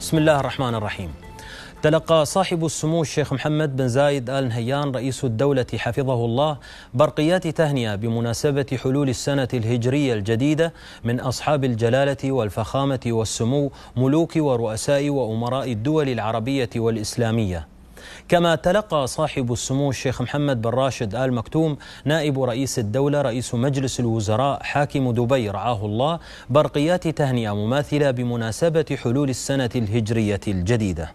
بسم الله الرحمن الرحيم تلقى صاحب السمو الشيخ محمد بن زايد آل نهيان رئيس الدولة حفظه الله برقيات تهنئة بمناسبة حلول السنة الهجرية الجديدة من أصحاب الجلالة والفخامة والسمو ملوك ورؤساء وأمراء الدول العربية والإسلامية كما تلقى صاحب السمو الشيخ محمد بن راشد آل مكتوم نائب رئيس الدولة رئيس مجلس الوزراء حاكم دبي رعاه الله برقيات تهنئة مماثلة بمناسبة حلول السنة الهجرية الجديدة